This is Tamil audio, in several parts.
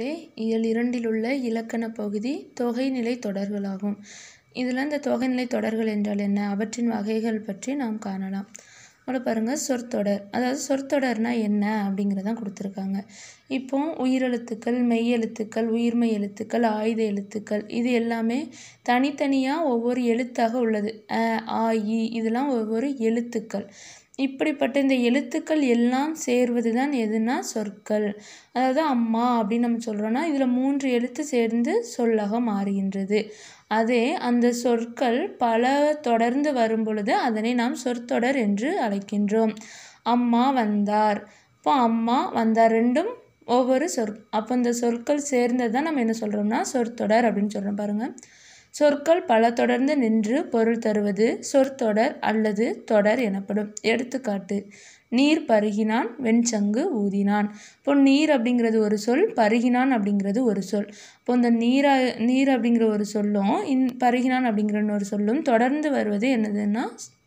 லே இயல் உள்ள இலக்கணப் பகுதி தொகைநிலை தொடர்களாகும் இதில் இந்த தொகைநிலை தொடர்கள் என்றால் என்ன அவற்றின் வகைகள் பற்றி நாம் காணலாம் அவ்வளோ பாருங்கள் சொற்தொடர் அதாவது சொற்தொடர்னால் என்ன அப்படிங்கிறதான் கொடுத்துருக்காங்க இப்போ உயிரெழுத்துக்கள் மெய்யெழுத்துக்கள் உயிர்மை எழுத்துக்கள் ஆயுத எழுத்துக்கள் இது எல்லாமே தனித்தனியாக ஒவ்வொரு எழுத்தாக உள்ளது அ ஆ இ இதெல்லாம் ஒவ்வொரு எழுத்துக்கள் இப்படிப்பட்ட இந்த எழுத்துக்கள் எல்லாம் சேர்வது தான் எதுனா சொற்கள் அதாவது அம்மா அப்படின்னு நம்ம சொல்கிறோன்னா இதில் மூன்று எழுத்து சேர்ந்து சொல்லாக மாறுகின்றது அதே அந்த சொற்கள் பல தொடர்ந்து வரும் பொழுது அதனை நாம் சொற்தொடர் என்று அழைக்கின்றோம் அம்மா வந்தார் இப்போ அம்மா வந்தார் ரெண்டும் ஒவ்வொரு சொற் அப்போ இந்த சொற்கள் சேர்ந்தது தான் நம்ம என்ன சொல்கிறோம்னா சொற்தொடர் அப்படின்னு சொல்கிறோம் பாருங்கள் சொற்கள் பல தொடர்ந்து நின்று பொருள் தருவது சொற்தொடர் அல்லது தொடர் எனப்படும் எடுத்துக்காட்டு நீர் பருகினான் வெண்சங்கு ஊதினான் இப்போ நீர் அப்படிங்கிறது ஒரு சொல் பருகினான் அப்படிங்கிறது ஒரு சொல் இப்போ இந்த நீரா நீர் அப்படிங்கிற ஒரு சொல்லும் இன் பருகினான் அப்படிங்கிற ஒரு சொல்லும் தொடர்ந்து வருவது என்னதுன்னா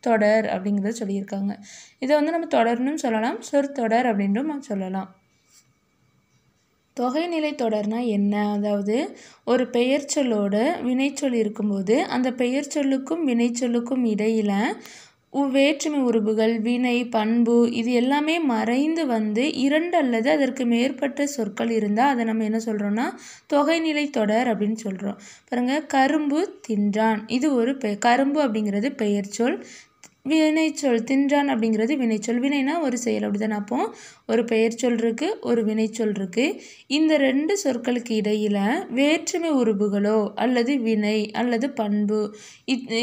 தொடர் அப்படிங்கிறத சொல்லியிருக்காங்க இதை வந்து நம்ம தொடர்னும் சொல்லலாம் சொற்தொடர் அப்படின்றும் சொல்லலாம் தொகைநிலை தொடர்னா என்ன அதாவது ஒரு பெயர்ச்சொல்லோட வினைச்சொல் இருக்கும்போது அந்த பெயர்ச்சொல்லுக்கும் வினைச்சொல்லுக்கும் இடையில் வேற்றுமை உறுப்புகள் வினை பண்பு இது எல்லாமே மறைந்து வந்து இரண்டு அல்லது அதற்கு மேற்பட்ட சொற்கள் இருந்தால் அதை நம்ம என்ன சொல்கிறோன்னா தொகைநிலை தொடர் அப்படின்னு சொல்கிறோம் பாருங்கள் கரும்பு தின்றான் இது ஒரு பெ கரும்பு அப்படிங்கிறது பெயர் சொல் வினைச்சொல் தின்றான் அப்படிங்கிறது வினைச்சொல் வினைனா ஒரு செயல் அப்படி தானே அப்போ ஒரு சொல் இருக்குது ஒரு வினைச்சொல் இருக்குது இந்த ரெண்டு சொற்களுக்கு இடையில் வேற்றுமை உறுப்புகளோ அல்லது வினை அல்லது பண்பு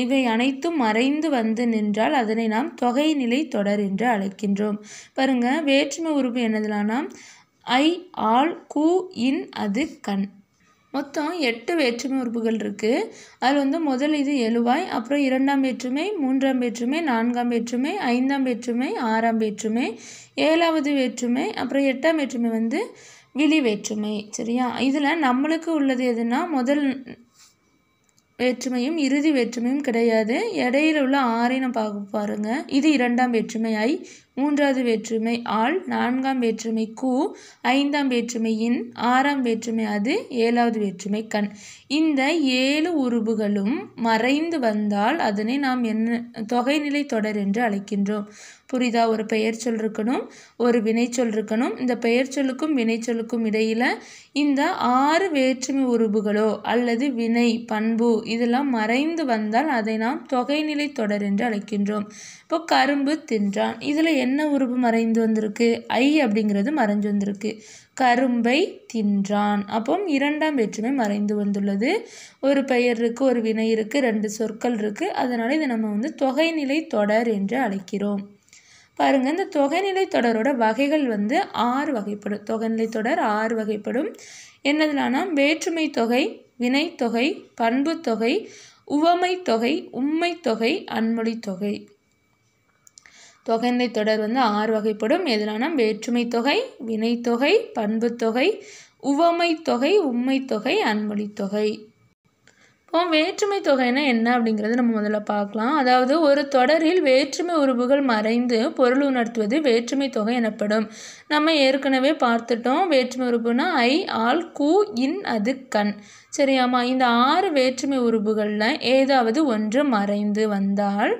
இவை அனைத்தும் மறைந்து வந்து நின்றால் அதனை நாம் தொகை நிலை தொடர் என்று அழைக்கின்றோம் பாருங்கள் வேற்றுமை உறுப்பு என்னதுலானா ஐ ஆள் கூ இன் அது கண் மொத்தம் எட்டு வேற்றுமை உறுப்புகள் இருக்குது அதில் வந்து முதல் இது எழுவாய் அப்புறம் இரண்டாம் வேற்றுமை மூன்றாம் வேற்றுமை நான்காம் வேற்றுமை ஐந்தாம் வேற்றுமை ஆறாம் வேற்றுமை ஏழாவது வேற்றுமை அப்புறம் எட்டாம் வேற்றுமை வந்து விழி வேற்றுமை சரியா இதில் நம்மளுக்கு உள்ளது எதுனா முதல் வேற்றுமையும் இறுதி வேற்றுமையும் கிடையாது இடையில உள்ள ஆறை நம்ம பார்க்க பாருங்கள் இது இரண்டாம் வேற்றுமை ஐ மூன்றாவது வேற்றுமை ஆள் நான்காம் வேற்றுமை கூ ஐந்தாம் வேற்றுமை இன் ஆறாம் வேற்றுமை அது ஏழாவது வேற்றுமை கண் இந்த ஏழு உருபுகளும் மறைந்து வந்தால் அதனை நாம் என்ன தொகைநிலை தொடர் என்று அழைக்கின்றோம் புரிதா ஒரு பெயர் சொல் இருக்கணும் ஒரு வினைச்சொல் இருக்கணும் இந்த பெயர் சொல்லுக்கும் வினைச்சொல்லுக்கும் இடையில் இந்த ஆறு வேற்றுமை உறுப்புகளோ அல்லது வினை பண்பு இதெல்லாம் மறைந்து வந்தால் அதை நாம் தொகைநிலை தொடர் என்று அழைக்கின்றோம் இப்போ கரும்பு தின்றான் இதில் என்ன உறுப்பு மறைந்து வந்திருக்கு ஐ அப்படிங்கிறது மறைஞ்சு வந்திருக்கு கரும்பை தின்றான் அப்போ இரண்டாம் வேற்றுமை மறைந்து வந்துள்ளது ஒரு பெயர் இருக்குது ஒரு வினை இருக்குது ரெண்டு சொற்கள் இருக்குது அதனால் இதை நம்ம வந்து தொகைநிலை தொடர் என்று அழைக்கிறோம் பாருங்கள் இந்த தொகைநிலை தொடரோட வகைகள் வந்து ஆறு வகைப்படும் தொகைநிலை தொடர் ஆறு வகைப்படும் என்னதுனா வேற்றுமை தொகை வினைத்தொகை பண்புத்தொகை உவமை தொகை உண்மை தொகை அன்மொழி தொகை தொகைநிலை தொடர் வந்து ஆறு வகைப்படும் எதுலானா வேற்றுமை தொகை வினைத்தொகை பண்புத்தொகை உவமை தொகை உண்மை தொகை அன்மொழி தொகை வேற்றுமை தொகைனா என்ன அப்படிங்கிறது நம்ம முதல்ல பார்க்கலாம் அதாவது ஒரு தொடரில் வேற்றுமை உறுப்புகள் மறைந்து பொருள் உணர்த்துவது வேற்றுமை தொகை எனப்படும் நம்ம ஏற்கனவே பார்த்துட்டோம் வேற்றுமை உறுப்புனா ஐ ஆல் கூ இன் அது கண் சரியாமா இந்த ஆறு வேற்றுமை உறுப்புகளில் ஏதாவது ஒன்று மறைந்து வந்தால்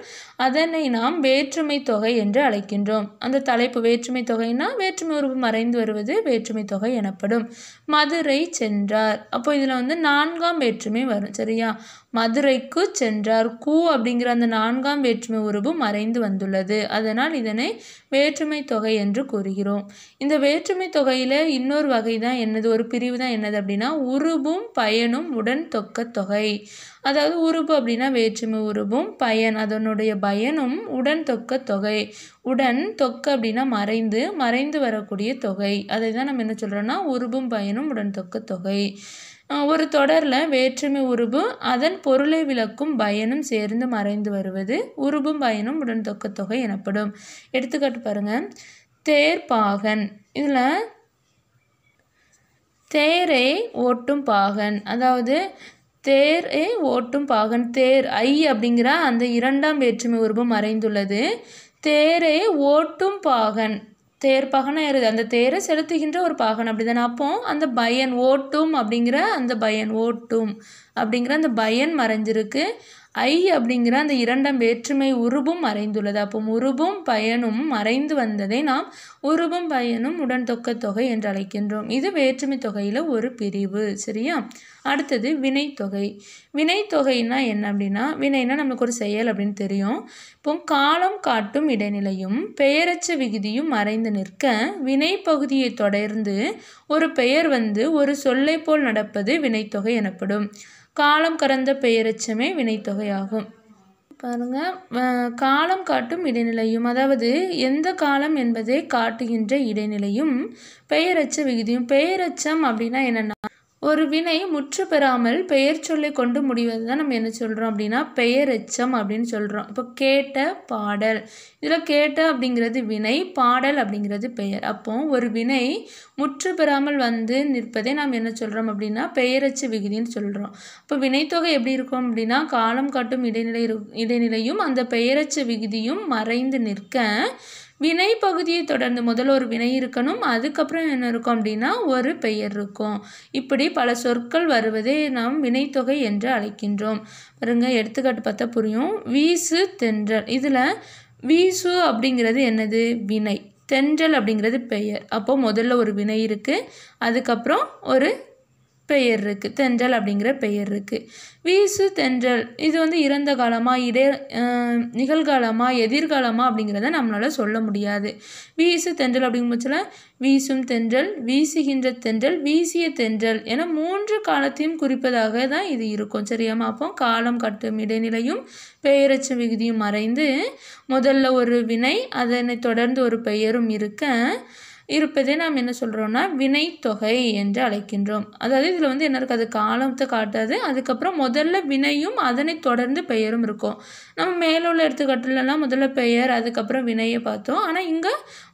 அதனை நாம் வேற்றுமை தொகை என்று அழைக்கின்றோம் அந்த தலைப்பு வேற்றுமை தொகைனா வேற்றுமை உறுப்பு மறைந்து வருவது வேற்றுமை தொகை எனப்படும் மதுரை சென்றார் அப்போ இதில் வந்து நான்காம் வேற்றுமை வரும் சரியா இல்லையா மதுரைக்கு சென்றார் கூ அப்படிங்கிற அந்த நான்காம் வேற்றுமை உறவு மறைந்து வந்துள்ளது அதனால் இதனை வேற்றுமை தொகை என்று கூறுகிறோம் இந்த வேற்றுமை தொகையில் இன்னொரு வகை தான் என்னது ஒரு பிரிவு தான் என்னது அப்படின்னா உருபும் பயனும் உடன் தொக்க தொகை அதாவது உருபு அப்படின்னா வேற்றுமை உருபும் பயன் அதனுடைய பயனும் உடன் தொக்க தொகை உடன் தொக்க அப்படின்னா மறைந்து மறைந்து வரக்கூடிய தொகை அதை தான் நம்ம என்ன சொல்கிறோன்னா உருபும் பயனும் உடன் தொக்க தொகை ஒரு தொடரில் வேற்றுமை உருபு அதன் பொருளை விளக்கும் பயனும் சேர்ந்து மறைந்து வருவது உருபும் பயனும் உடன் தொகை எனப்படும் எடுத்துக்காட்டு பாருங்கள் தேர்பாகன் இதில் தேரை ஓட்டும் பாகன் அதாவது தேரை ஓட்டும் பாகன் தேர் ஐ அப்படிங்கிற அந்த இரண்டாம் வேற்றுமை உருவம் மறைந்துள்ளது தேரே ஓட்டும் பாகன் தேர் பாகனம் ஏறுது அந்த தேரை செலுத்துகின்ற ஒரு பாகனம் அப்படி தானே அப்போ அந்த பயன் ஓட்டும் அப்படிங்கிற அந்த பயன் ஓட்டும் அப்படிங்கிற அந்த பயன் மறைஞ்சிருக்கு ஐ அப்படிங்கிற அந்த இரண்டாம் வேற்றுமை உருபும் மறைந்துள்ளது அப்போ உருபும் பயனும் மறைந்து வந்ததை நாம் உருபும் பயனும் உடன் தொக்க தொகை என்று அழைக்கின்றோம் இது வேற்றுமை தொகையில் ஒரு பிரிவு சரியா அடுத்தது வினைத்தொகை வினைத்தொகைனா என்ன அப்படின்னா வினைனா நமக்கு ஒரு செயல் அப்படின்னு தெரியும் இப்போ காலம் காட்டும் இடைநிலையும் பெயரச்ச விகுதியும் மறைந்து நிற்க வினை பகுதியை தொடர்ந்து ஒரு பெயர் வந்து ஒரு சொல்லை போல் நடப்பது வினைத்தொகை எனப்படும் காலம் கறந்த பெயரச்சமே வினைத்தொகையாகும் பாருங்கள் காலம் காட்டும் இடைநிலையும் அதாவது எந்த காலம் என்பதை காட்டுகின்ற இடைநிலையும் பெயரச்ச விகுதியும் பெயரச்சம் அப்படின்னா என்னென்னா ஒரு வினை முற்று பெறாமல் பெயர் சொல்லி கொண்டு முடிவது தான் நம்ம என்ன சொல்கிறோம் அப்படின்னா பெயர் எச்சம் அப்படின்னு சொல்கிறோம் இப்போ கேட்ட பாடல் இதில் கேட்ட அப்படிங்கிறது வினை பாடல் அப்படிங்கிறது பெயர் அப்போ ஒரு வினை முற்று பெறாமல் வந்து நிற்பதே நாம் என்ன சொல்கிறோம் அப்படின்னா பெயரச்ச விகுதின்னு சொல்கிறோம் இப்போ வினைத்தொகை எப்படி இருக்கும் அப்படின்னா காலம் காட்டும் இடைநிலை இடைநிலையும் அந்த பெயரச்ச விகுதியும் மறைந்து நிற்க வினை பகுதியை தொடர்ந்து முதல்ல ஒரு வினை இருக்கணும் அதுக்கப்புறம் என்ன இருக்கும் அப்படின்னா ஒரு பெயர் இருக்கும் இப்படி பல சொற்கள் வருவதே நாம் வினைத்தொகை என்று அழைக்கின்றோம் பாருங்க எடுத்துக்காட்டு பார்த்தா புரியும் வீசு தென்றல் இதில் வீசு அப்படிங்கிறது என்னது வினை தென்றல் அப்படிங்கிறது பெயர் அப்போது முதல்ல ஒரு வினை இருக்குது அதுக்கப்புறம் ஒரு பெயர் இருக்குது தென்றல் அப்படிங்கிற பெயர் இருக்குது வீசு தென்றல் இது வந்து இறந்த காலமாக இடே நிகழ்காலமாக எதிர்காலமாக அப்படிங்கிறத நம்மளால் சொல்ல முடியாது வீசு தென்றல் அப்படிங்கிற வீசும் தென்றல் வீசுகின்ற தென்றல் வீசிய தென்றல் என மூன்று காலத்தையும் குறிப்பதாக தான் இது இருக்கும் சரியாமா அப்போ காலம் கட்டும் இடைநிலையும் பெயரச்ச விகுதியும் மறைந்து முதல்ல ஒரு வினை அதனை தொடர்ந்து ஒரு பெயரும் இருக்க இருப்பதை நாம் என்ன சொல்கிறோம்னா வினைத்தொகை என்று அழைக்கின்றோம் அதாவது இதில் வந்து என்ன இருக்காது காலத்தை காட்டாது அதுக்கப்புறம் முதல்ல வினையும் அதனை தொடர்ந்து பெயரும் இருக்கும் நம்ம மேலுள்ள எடுத்துக்காட்டுலலாம் முதல்ல பெயர் அதுக்கப்புறம் வினையை பார்த்தோம் ஆனால் இங்கே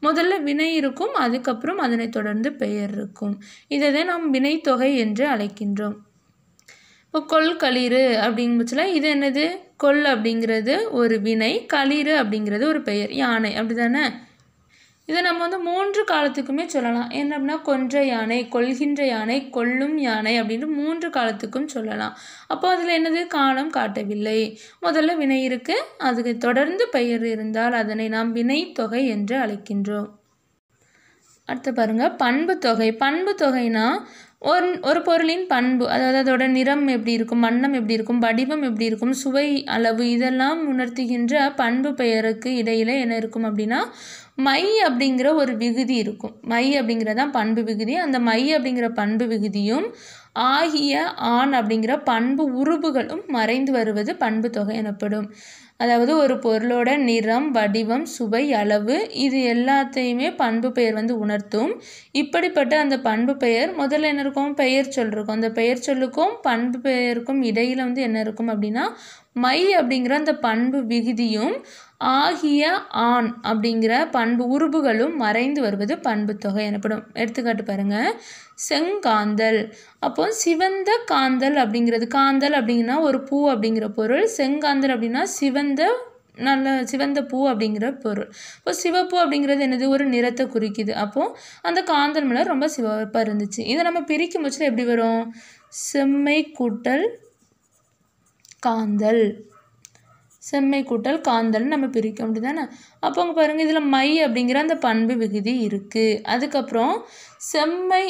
முதல்ல வினை இருக்கும் அதுக்கப்புறம் அதனை தொடர்ந்து பெயர் இருக்கும் இதை தான் நாம் வினைத்தொகை என்று அழைக்கின்றோம் இப்போ கொல் களிறு அப்படிங்கும்போச்சுல இது என்னது கொல் அப்படிங்கிறது ஒரு வினை களிறு அப்படிங்கிறது ஒரு பெயர் யானை அப்படி தானே இதை நம்ம வந்து மூன்று காலத்துக்குமே சொல்லலாம் என்ன அப்படின்னா கொன்ற யானை கொள்கின்ற யானை கொல்லும் யானை அப்படின்ட்டு மூன்று காலத்துக்கும் சொல்லலாம் அப்போ அதில் என்னது காலம் காட்டவில்லை முதல்ல வினை இருக்குது அதுக்கு தொடர்ந்து பெயர் இருந்தால் அதனை நாம் வினை தொகை என்று அழைக்கின்றோம் அடுத்து பாருங்கள் பண்பு தொகை பண்பு தொகைனா ஒரு ஒரு பொருளின் பண்பு அதாவது அதோட நிறம் எப்படி இருக்கும் வண்ணம் எப்படி இருக்கும் வடிவம் எப்படி இருக்கும் சுவை அளவு இதெல்லாம் உணர்த்துகின்ற பண்பு பெயருக்கு இடையில் என்ன இருக்கும் அப்படின்னா மை அப்படிங்கிற ஒரு விகுதி இருக்கும் மை அப்படிங்கிறதான் பண்பு விகுதி அந்த மை அப்படிங்கிற பண்பு விகுதியும் ஆகிய ஆண் அப்படிங்கிற பண்பு உருபுகளும் மறைந்து வருவது பண்பு தொகை எனப்படும் அதாவது ஒரு பொருளோட நிறம் வடிவம் சுவை அளவு இது எல்லாத்தையுமே பண்பு பெயர் வந்து உணர்த்தும் இப்படிப்பட்ட அந்த பண்பு பெயர் முதல்ல என்ன இருக்கும் பெயர் சொல் இருக்கும் அந்த பெயர் சொல்லுக்கும் பண்பு பெயருக்கும் இடையில் வந்து என்ன இருக்கும் அப்படின்னா மை அப்படிங்கிற அந்த பண்பு விகுதியும் ஆகிய ஆண் அப்படிங்கிற பண்பு உருபுகளும் மறைந்து வருவது பண்பு தொகை எனப்படும் எடுத்துக்காட்டு பாருங்கள் செங்காந்தல் அப்போ சிவந்த காந்தல் அப்படிங்கிறது காந்தல் அப்படிங்கன்னா ஒரு பூ அப்படிங்கிற பொருள் செங்காந்தல் அப்படின்னா சிவந்த நல்ல சிவந்த பூ அப்படிங்கிற பொருள் இப்போ சிவப்பு அப்படிங்கிறது என்னது ஒரு நிறத்தை குறிக்குது அப்போது அந்த காந்தல் மலர் ரொம்ப சிவப்பாக இருந்துச்சு இதை நம்ம பிரிக்கும் போச்சு எப்படி வரும் செம்மை கூட்டல் காந்தல் செம்மை கூட்டல் காந்தல்னு நம்ம பிரிக்க முடியுதானே அப்போ அங்கே பாருங்கள் இதில் மை அப்படிங்கிற அந்த பண்பு விகுதி இருக்குது அதுக்கப்புறம் செம்மை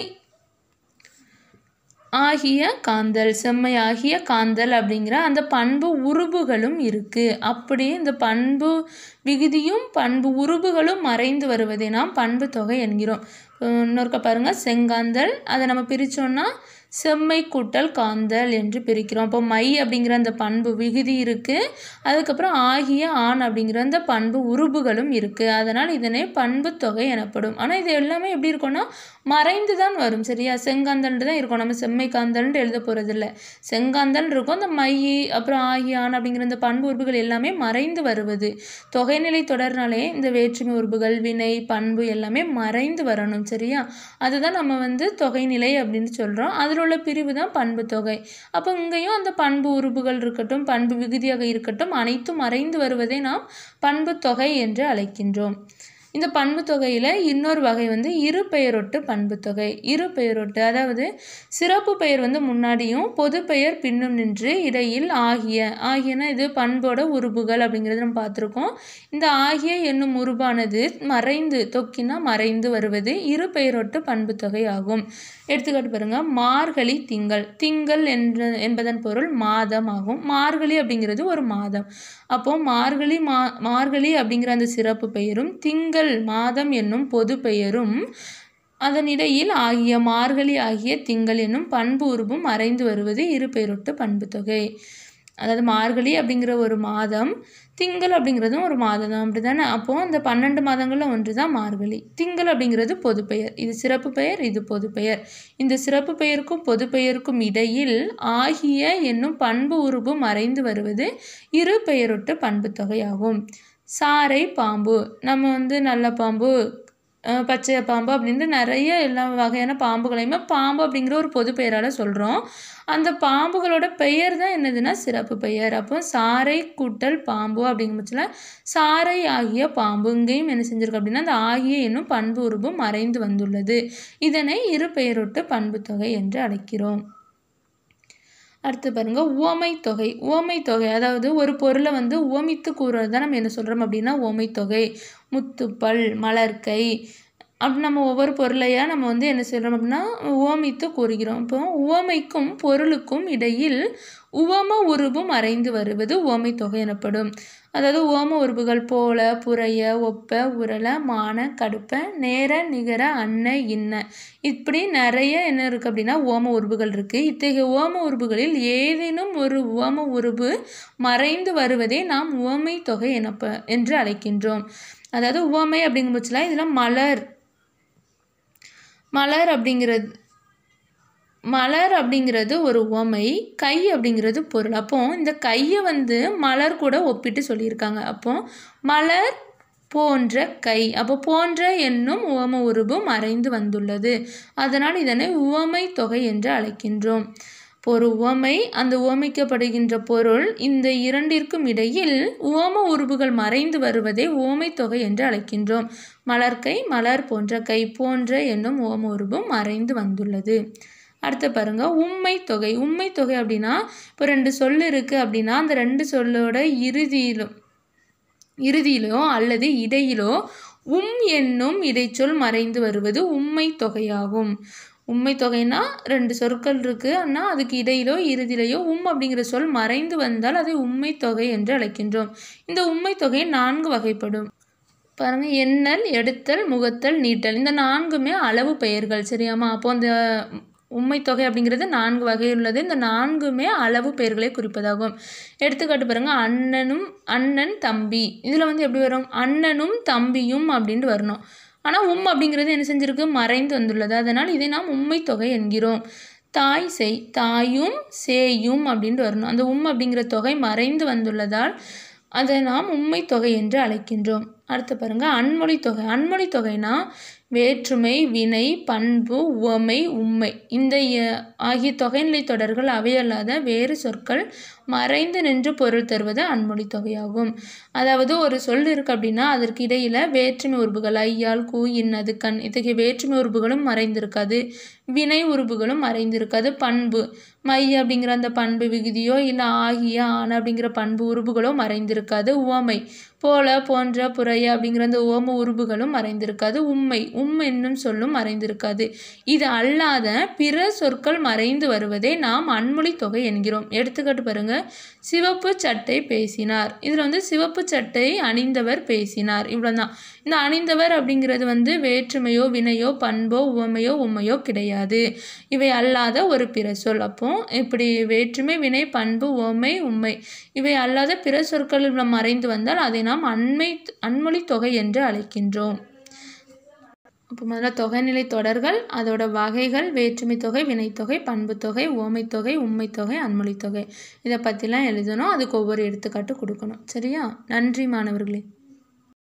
ஆகிய காந்தல் செம்மை ஆகிய காந்தல் அப்படிங்கிற அந்த பண்பு உருபுகளும் இருக்குது அப்படியே இந்த பண்பு விகுதியும் பண்பு உருபுகளும் மறைந்து வருவதை நாம் பண்பு தொகை என்கிறோம் இன்னொருக்க பாருங்கள் செங்காந்தல் அதை நம்ம பிரித்தோன்னா செம்மை கூட்டல் காந்தல் என்று பிரிக்கிறோம் அப்போ மை அப்படிங்கிற அந்த பண்பு விகுதி இருக்குது அதுக்கப்புறம் ஆகிய ஆண் அப்படிங்கிற அந்த பண்பு உருபுகளும் இருக்குது அதனால் இதனை பண்பு தொகை எனப்படும் ஆனால் இது எல்லாமே எப்படி இருக்கும்னா மறைந்து தான் வரும் சரியா செங்காந்தல்ட்டு தான் இருக்கும் நம்ம செம்மை காந்தல்ன்ட்டு எழுத போகிறதில்ல செங்காந்தல் இருக்கும் அந்த மை அப்புறம் ஆகிய ஆண் அப்படிங்கிற அந்த பண்பு உருபுகள் எல்லாமே மறைந்து வருவது தொகை தொகைநிலை தொடர்னாலே இந்த வேற்றுமை உறுப்புகள் வினை பண்பு எல்லாமே மறைந்து வரணும் சரியா அதுதான் நம்ம வந்து தொகைநிலை அப்படின்னு சொல்கிறோம் அதில் உள்ள பிரிவு தான் பண்பு தொகை அப்போ இங்கேயும் அந்த பண்பு உறுப்புகள் இருக்கட்டும் பண்பு விகுதியாக இருக்கட்டும் அனைத்தும் மறைந்து வருவதை நாம் பண்பு தொகை என்று அழைக்கின்றோம் இந்த பண்புத்தொகையில் இன்னொரு வகை வந்து இரு பெயரொட்டு பண்புத்தொகை இரு பெயரொட்டு அதாவது சிறப்பு பெயர் வந்து முன்னாடியும் பொது பெயர் பின்னும் நின்று இடையில் ஆகிய ஆகியனா இது பண்போட உறுப்புகள் அப்படிங்கிறது நம்ம பார்த்துருக்கோம் இந்த ஆகிய என்னும் உருபானது மறைந்து தொக்கினா மறைந்து வருவது இரு பெயரொட்டு பண்புத்தொகை ஆகும் எடுத்துக்காட்டு பாருங்க மார்கழி திங்கள் திங்கள் என்ற என்பதன் பொருள் மாதம் ஆகும் மார்கழி அப்படிங்கிறது ஒரு மாதம் அப்போ மார்கழி மா மார்கழி அப்படிங்கிற அந்த சிறப்பு பெயரும் திங்கள் திங்கள் மாதம் என்னும் பொது பெயரும் அதனிடையில் ஆகிய மார்கழி ஆகிய திங்கள் என்னும் பண்பு உருவும் மறைந்து வருவது இரு பெயரொட்டு பண்பு தொகை அதாவது மார்கழி அப்படிங்கிற ஒரு மாதம் திங்கள் அப்படிங்கிறதும் ஒரு மாதம் தான் அப்படி தானே அப்போது அந்த பன்னெண்டு மாதங்களில் ஒன்று தான் மார்கழி திங்கள் அப்படிங்கிறது பொது பெயர் இது சிறப்பு பெயர் இது பொது பெயர் இந்த சிறப்பு பெயருக்கும் பொது பெயருக்கும் இடையில் ஆகிய என்னும் பண்பு உருவும் மறைந்து வருவது இரு பெயரொட்டு பண்பு தொகையாகும் சாறை பாம்பு நம்ம வந்து நல்ல பாம்பு பச்சை பாம்பு அப்படின்ட்டு நிறைய எல்லா வகையான பாம்புகளையுமே பாம்பு அப்படிங்கிற ஒரு பொது பெயரால் சொல்கிறோம் அந்த பாம்புகளோட பெயர் தான் என்னதுன்னா சிறப்பு பெயர் அப்போ சாறை கூட்டல் பாம்பு அப்படிங்கும் சாரை சாறை ஆகிய பாம்பு இங்கேயும் என்ன செஞ்சுருக்கு அப்படின்னா அந்த ஆகிய என்னும் பண்பு உருவம் மறைந்து வந்துள்ளது இதனை இரு பெயரொட்டு பண்பு தொகை என்று அழைக்கிறோம் அடுத்து பாருங்கள் ஓமை தொகை ஓமை தொகை அதாவது ஒரு பொருளை வந்து ஓமித்து கூறுறது தான் நம்ம என்ன சொல்கிறோம் அப்படின்னா ஓமை தொகை முத்துப்பல் மலர்க்கை அப்படி நம்ம ஒவ்வொரு பொருளையாக நம்ம வந்து என்ன செய்கிறோம் அப்படின்னா உவமித்து கூறுகிறோம் இப்போ உவமைக்கும் பொருளுக்கும் இடையில் உவம உருபும் அரைந்து வருவது உவமை தொகை எனப்படும் அதாவது உவம உருபுகள் போல புறைய ஒப்ப உரள மான கடுப்ப நேர நிகர அன்ன இன்ன இப்படி நிறைய என்ன இருக்குது அப்படின்னா ஓம உருபுகள் இருக்குது இத்தகைய உவம உருபுகளில் ஏதேனும் ஒரு உவம உருபு மறைந்து வருவதே நாம் உவமை தொகை எனப்ப என்று அழைக்கின்றோம் அதாவது உவமை அப்படிங்கும் இதெல்லாம் மலர் மலர் அப்படிங்கிறது மலர் அப்படிங்கிறது ஒரு உமை கை அப்படிங்கிறது பொருள் அப்போது இந்த கையை வந்து மலர் கூட ஒப்பிட்டு சொல்லியிருக்காங்க அப்போது மலர் போன்ற கை அப்போ போன்ற என்னும் உவம உருபும் மறைந்து வந்துள்ளது அதனால் இதனை உவமை தொகை என்று அழைக்கின்றோம் ஒரு உவமை அந்த உவமைக்கப்படுகின்ற பொருள் இந்த இரண்டிற்கும் இடையில் உவம உருபுகள் மறைந்து வருவதை உவமை தொகை என்று அழைக்கின்றோம் மலர்கை மலர் போன்ற கை போன்ற என்னும் உவம உருபும் மறைந்து வந்துள்ளது அடுத்து பாருங்க உண்மை தொகை உண்மை தொகை அப்படின்னா இப்போ ரெண்டு சொல் இருக்குது அப்படின்னா அந்த ரெண்டு சொல்லோட இறுதியிலும் இறுதியிலோ அல்லது இடையிலோ உம் என்னும் இடைச்சொல் மறைந்து வருவது உண்மை தொகையாகும் உண்மை தொகைனா ரெண்டு சொற்கள் இருக்குது ஆனால் அதுக்கு இடையிலோ இறுதியிலையோ உம் அப்படிங்கிற சொல் மறைந்து வந்தால் அதை உண்மை தொகை என்று அழைக்கின்றோம் இந்த உண்மை தொகை நான்கு வகைப்படும் பாருங்க எண்ணல் எடுத்தல் முகத்தல் நீட்டல் இந்த நான்குமே அளவு பெயர்கள் சரியாமா அப்போ அந்த உண்மை தொகை அப்படிங்கிறது நான்கு வகையில் உள்ளது இந்த நான்குமே அளவு பெயர்களை குறிப்பதாகும் எடுத்துக்காட்டு பாருங்கள் அண்ணனும் அண்ணன் தம்பி இதில் வந்து எப்படி வரும் அண்ணனும் தம்பியும் அப்படின்ட்டு வரணும் ஆனால் உம் அப்படிங்கிறது என்ன செஞ்சிருக்கு மறைந்து வந்துள்ளது அதனால் இதை நாம் தொகை என்கிறோம் தாய் செய் தாயும் சேயும் அப்படின்ட்டு வரணும் அந்த உம் அப்படிங்கிற தொகை மறைந்து வந்துள்ளதால் அதை நாம் உண்மை தொகை என்று அழைக்கின்றோம் அடுத்து பாருங்கள் அன்மொழி தொகை அன்மொழி தொகைனா வேற்றுமை வினை பண்பு உவமை உண்மை இந்த ஆகிய தொகைநிலை தொடர்கள் அவையல்லாத வேறு சொற்கள் மறைந்து நின்று பொருள் தருவது அன்மொழி தொகையாகும் அதாவது ஒரு சொல் இருக்குது அப்படின்னா அதற்கு இடையில் வேற்றுமை உறுப்புகள் ஐயால் கூ இன் அது கண் இத்தகைய வேற்றுமை உறுப்புகளும் மறைந்திருக்காது வினை உறுப்புகளும் மறைந்திருக்காது பண்பு மை அப்படிங்கிற அந்த பண்பு விகுதியோ இல்லை ஆகிய ஆன அப்படிங்கிற பண்பு உறுப்புகளோ மறைந்திருக்காது உவமை போல போன்ற புறைய அப்படிங்கிற அந்த ஓம உருபுகளும் மறைந்திருக்காது உண்மை உம் என்னும் சொல்லும் மறைந்திருக்காது இது அல்லாத பிற சொற்கள் மறைந்து வருவதை நாம் அன்மொழி தொகை என்கிறோம் எடுத்துக்காட்டு பாருங்க சிவப்பு சட்டை பேசினார் இதில் வந்து சிவப்பு சட்டை அணிந்தவர் பேசினார் இவ்வளோ தான் இந்த அணிந்தவர் அப்படிங்கிறது வந்து வேற்றுமையோ வினையோ பண்போ உவமையோ உண்மையோ கிடையாது இவை அல்லாத ஒரு பிற சொல் அப்போ இப்படி வேற்றுமை வினை பண்பு உவமை உண்மை இவை அல்லாத பிற சொற்கள் மறைந்து வந்தால் அதை நாம் அண்மை அன்மொழி தொகை என்று அழைக்கின்றோம் இப்போ முதல்ல தொகைநிலை தொடர்கள் அதோட வகைகள் வேற்றுமை தொகை வினைத்தொகை பண்புத்தொகை ஓமைத்தொகை உண்மைத்தொகை அன்மொழித்தொகை இதை பற்றிலாம் எழுதணும் அதுக்கு ஒவ்வொரு எடுத்துக்காட்டு கொடுக்கணும் சரியா நன்றி மாணவர்களே